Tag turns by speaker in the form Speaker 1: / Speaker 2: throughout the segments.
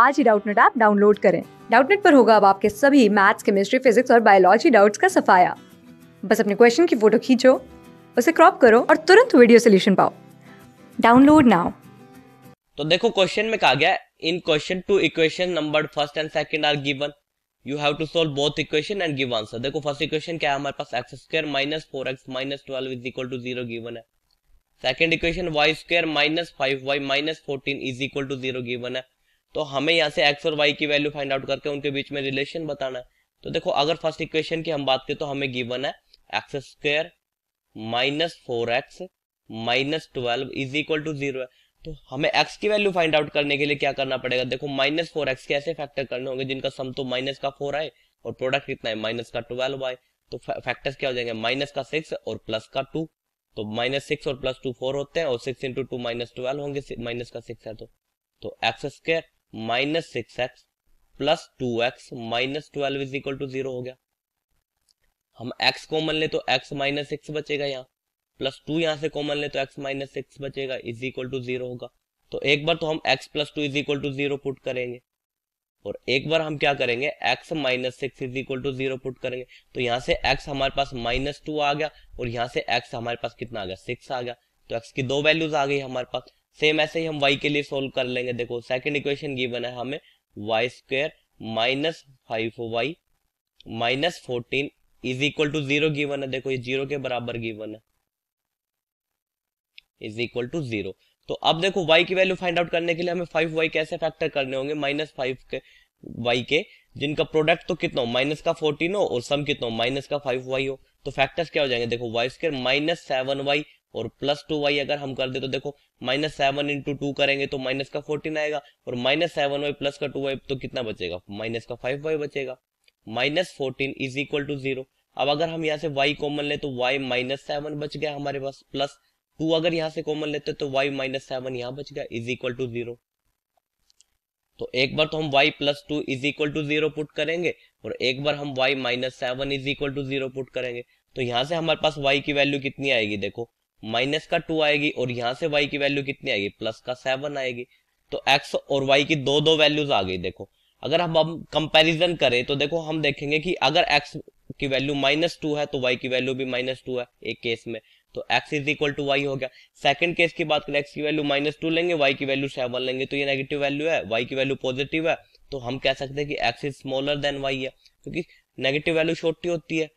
Speaker 1: आज ही Doubtnut app download करें डाउटनेट पर होगा अब आपके सभी मैथ्स केमिस्ट्री फिजिक्स और बायोलॉजी डाउट्स का सफाया बस अपने क्वेश्चन की फोटो खींचो उसे क्रॉप करो और तुरंत वीडियो सोल्यूशन पाओ डाउनलोड नाउ
Speaker 2: तो देखो क्वेश्चन में कहा गया in question two equation number first and second are given you have to solve both equation and give answer देखो फर्स्ट इक्वेशन क्या है हमारे पास x square minus four x minus twelve is equal to zero given है second equation y square minus five y minus fourteen is equal to zero given है तो हमें यहाँ से एक्स और वाई की वैल्यू फाइंड आउट करके उनके बीच में रिलेशन बताना है तो देखो अगर फर्स्ट इक्वेशन की हम बात करें तो हमें गिवन है x square minus four x minus twelve is equal to zero है तो हमें x की वैल्यू फाइंड आउट करने के लिए क्या करना पड़ेगा देखो माइनस फोर एक्स के ऐसे फैक्टर करने होंगे जिनका सम तो माइनस का फोर आए और प्रोडक्ट कितना है माइनस का ट्वेल्व आए तो फैक्टर्स क्या हो जाएंगे माइनस का सिक्स और प्लस का टू तो माइनस सिक्स और प्लस टू फोर होते हैं और six into two minus twelve होंगे माइनस का सिक्स है तो तो x square minus six x plus two x minus twelve is equal to zero हो गया हम x कॉमन ले तो x माइनस सिक्स बचेगा यहाँ प्लस टू यहाँ से कॉमन ले तो x माइनस सिक्स बचेगा इज इक्वल टू जीरो होगा तो एक बार तो हम x plus two is equal to zero put करेंगे और एक बार हम क्या करेंगे x minus six is equal to zero put करेंगे तो यहाँ से x हमारे पास माइनस टू आ गया और यहाँ से x हमारे पास कितना आ गया सिक्स आ गया तो x की दो वैल्यूज आ गई हमारे पास सेम ऐसे ही हम y के लिए सोल्व कर लेंगे देखो सेकेंड इक्वेशन गिवन है हमें y square minus five y minus fourteen is equal to zero given है देखो ये जीरो के बराबर गिवन है इज इक्वल टू जीरो तो अब देखो y की वैल्यू फाइंड आउट करने के लिए हमें फाइव वाई कैसे फैक्टर करने होंगे माइनस फाइव के वाई के जिनका प्रोडक्ट तो कितना हो माइनस का फोर्टीन हो और सम कितना हो माइनस का फाइव वाई हो तो फैक्टर्स क्या हो जाएंगे देखो y square minus seven y और प्लस टू वाई अगर हम कर दे तो देखो माइनस सेवन इंटू टू करेंगे तो माइनस का फोर्टीन आएगा और माइनस सेवन वाई प्लस का टू वाई तो कितना बचेगा माइनस का फाइव वाई बचेगा minus fourteen is equal to zero अब अगर हम यहाँ से वाई कॉमन ले तो वाई माइनस सेवन बच गया हमारे पास प्लस टू अगर यहाँ से कॉमन लेते तो वाई माइनस सेवन यहाँ बच गया इज इक्वल टू जीरो तो एक बार तो हम y plus two is equal to zero put करेंगे और एक बार हम y minus seven is equal to zero put करेंगे तो यहाँ से हमारे पास y की वैल्यू कितनी आएगी देखो माइनस का टू आएगी और यहां से वाई की वैल्यू कितनी आएगी प्लस का सेवन आएगी तो एक्स और वाई की दो दो वैल्यूज आ गई देखो अगर हम हम कंपेरिजन करें तो देखो हम देखेंगे कि अगर एक्स की वैल्यू माइनस टू है तो वाई की वैल्यू भी माइनस टू है एक केस में तो x is equal to y हो गया सेकंड केस की बात करें एक्स की वैल्यू माइनस टू लेंगे वाई की वैल्यू सेवन लेंगे तो ये नेगेटिव वैल्यू है वाई की वैल्यू पॉजिटिव है तो हम कह सकते हैं कि x is smaller than y है क्योंकि नेगेटिव वैल्यू छोटी होती है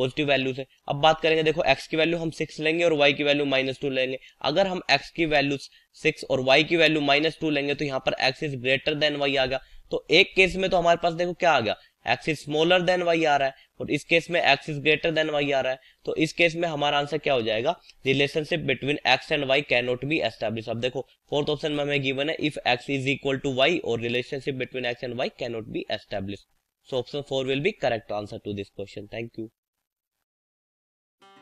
Speaker 2: पॉजिटिव वैल्यू से अब बात करेंगे देखो एक्स की वैल्यू हम सिक्स लेंगे और वाई की वैल्यू माइनस टू लेंगे अगर हम एक्स की वैल्यू सिक्स और वाई की वैल्यू माइनस टू लेंगे तो यहाँ पर x is greater than y आ गया तो एक केस में तो हमारे पास देखो क्या आ गया x is smaller than y आ रहा है और इस केस में x is greater than y आ रहा है तो इस केस में हमारा आंसर क्या हो जाएगा relationship between x and y can not be establish अब देखो फोर्थ ऑप्शन में हमें गिवन है if x is equal to y और relationship between x and y can not be establish so option four will be correct answer to this question thank you